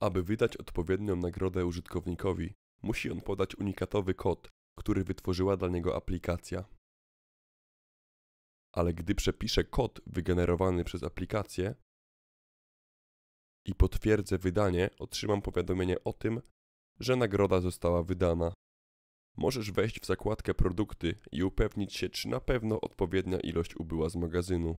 Aby wydać odpowiednią nagrodę użytkownikowi, musi on podać unikatowy kod, który wytworzyła dla niego aplikacja. Ale gdy przepiszę kod wygenerowany przez aplikację i potwierdzę wydanie, otrzymam powiadomienie o tym, że nagroda została wydana. Możesz wejść w zakładkę produkty i upewnić się, czy na pewno odpowiednia ilość ubyła z magazynu.